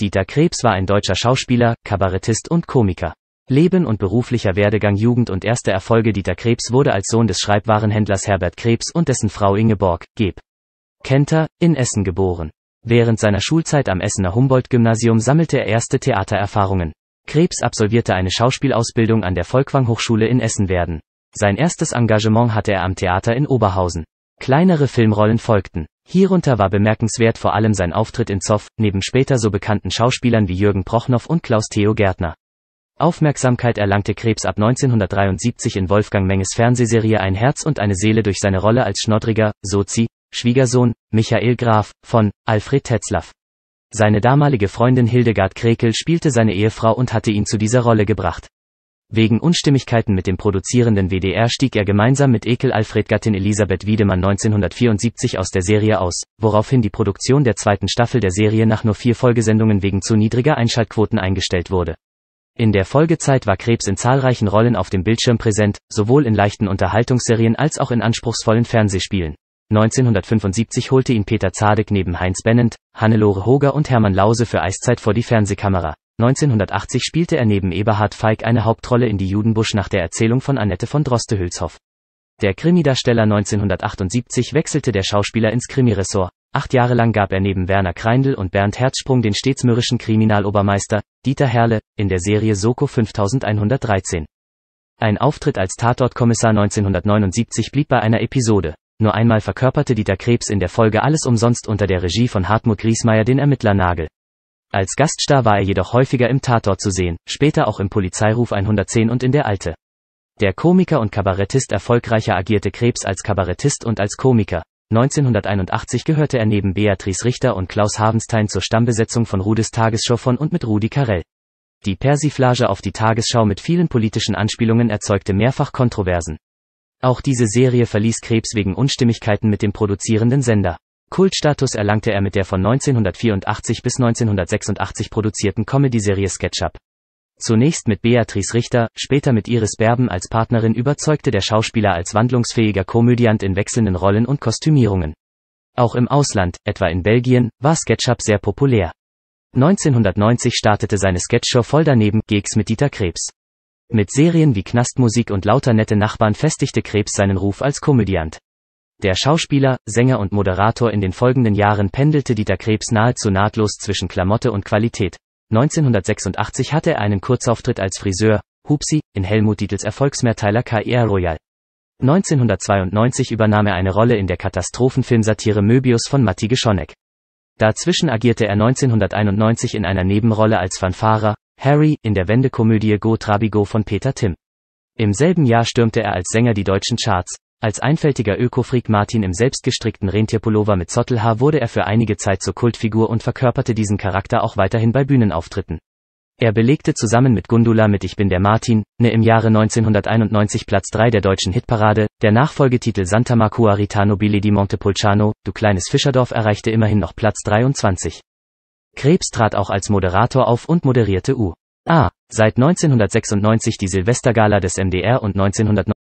Dieter Krebs war ein deutscher Schauspieler, Kabarettist und Komiker. Leben und beruflicher Werdegang Jugend und erste Erfolge Dieter Krebs wurde als Sohn des Schreibwarenhändlers Herbert Krebs und dessen Frau Ingeborg, Geb. Kenter, in Essen geboren. Während seiner Schulzeit am Essener Humboldt-Gymnasium sammelte er erste Theatererfahrungen. Krebs absolvierte eine Schauspielausbildung an der volkwang Hochschule in Essen-Werden. Sein erstes Engagement hatte er am Theater in Oberhausen. Kleinere Filmrollen folgten. Hierunter war bemerkenswert vor allem sein Auftritt in Zoff, neben später so bekannten Schauspielern wie Jürgen Prochnow und Klaus Theo Gärtner. Aufmerksamkeit erlangte Krebs ab 1973 in Wolfgang Menges Fernsehserie Ein Herz und eine Seele durch seine Rolle als schnoddriger, Sozi, Schwiegersohn, Michael Graf, von Alfred Tetzlaff. Seine damalige Freundin Hildegard Krekel spielte seine Ehefrau und hatte ihn zu dieser Rolle gebracht. Wegen Unstimmigkeiten mit dem produzierenden WDR stieg er gemeinsam mit Ekel Alfred Gattin Elisabeth Wiedemann 1974 aus der Serie aus, woraufhin die Produktion der zweiten Staffel der Serie nach nur vier Folgesendungen wegen zu niedriger Einschaltquoten eingestellt wurde. In der Folgezeit war Krebs in zahlreichen Rollen auf dem Bildschirm präsent, sowohl in leichten Unterhaltungsserien als auch in anspruchsvollen Fernsehspielen. 1975 holte ihn Peter Zadek neben Heinz Bennent, Hannelore Hoger und Hermann Lause für Eiszeit vor die Fernsehkamera. 1980 spielte er neben Eberhard Feig eine Hauptrolle in Die Judenbusch nach der Erzählung von Annette von Droste-Hülshoff. Der Krimidarsteller 1978 wechselte der Schauspieler ins Krimiressort. Acht Jahre lang gab er neben Werner Kreindl und Bernd Herzsprung den stets mürrischen Kriminalobermeister, Dieter Herle, in der Serie Soko 5113. Ein Auftritt als Tatortkommissar 1979 blieb bei einer Episode. Nur einmal verkörperte Dieter Krebs in der Folge alles umsonst unter der Regie von Hartmut Griesmeier den Ermittlernagel. Als Gaststar war er jedoch häufiger im Tatort zu sehen, später auch im Polizeiruf 110 und in der Alte. Der Komiker und Kabarettist erfolgreicher agierte Krebs als Kabarettist und als Komiker. 1981 gehörte er neben Beatrice Richter und Klaus Havenstein zur Stammbesetzung von Rudes Tagesschau von und mit Rudi Carell. Die Persiflage auf die Tagesschau mit vielen politischen Anspielungen erzeugte mehrfach Kontroversen. Auch diese Serie verließ Krebs wegen Unstimmigkeiten mit dem produzierenden Sender. Kultstatus erlangte er mit der von 1984 bis 1986 produzierten Comedy-Serie SketchUp. Zunächst mit Beatrice Richter, später mit Iris Berben als Partnerin überzeugte der Schauspieler als wandlungsfähiger Komödiant in wechselnden Rollen und Kostümierungen. Auch im Ausland, etwa in Belgien, war SketchUp sehr populär. 1990 startete seine Sketchshow voll daneben Gigs mit Dieter Krebs. Mit Serien wie Knastmusik und Lauter nette Nachbarn festigte Krebs seinen Ruf als Komödiant. Der Schauspieler, Sänger und Moderator in den folgenden Jahren pendelte Dieter Krebs nahezu nahtlos zwischen Klamotte und Qualität. 1986 hatte er einen Kurzauftritt als Friseur, Hupsi, in Helmut Dietls Erfolgsmehrteiler KR e Royal. 1992 übernahm er eine Rolle in der Katastrophenfilmsatire Möbius von Matti Geschonek. Dazwischen agierte er 1991 in einer Nebenrolle als Fanfarer, Harry, in der Wendekomödie Go Trabigo von Peter Timm. Im selben Jahr stürmte er als Sänger die deutschen Charts, als einfältiger Ökofreak Martin im selbstgestrickten Rentierpullover mit Zottelhaar wurde er für einige Zeit zur Kultfigur und verkörperte diesen Charakter auch weiterhin bei Bühnenauftritten. Er belegte zusammen mit Gundula mit Ich bin der Martin, ne im Jahre 1991 Platz 3 der deutschen Hitparade, der Nachfolgetitel Santa Marcua Rita Nobile di Montepulciano, Du kleines Fischerdorf erreichte immerhin noch Platz 23. Krebs trat auch als Moderator auf und moderierte U. A. Ah, seit 1996 die Silvestergala des MDR und 1990